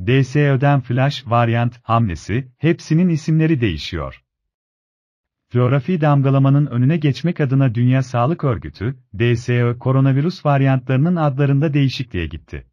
DSÖ'den Flash varyant hamlesi, hepsinin isimleri değişiyor. Coğrafi damgalamanın önüne geçmek adına Dünya Sağlık Örgütü, DSÖ koronavirüs varyantlarının adlarında değişikliğe gitti.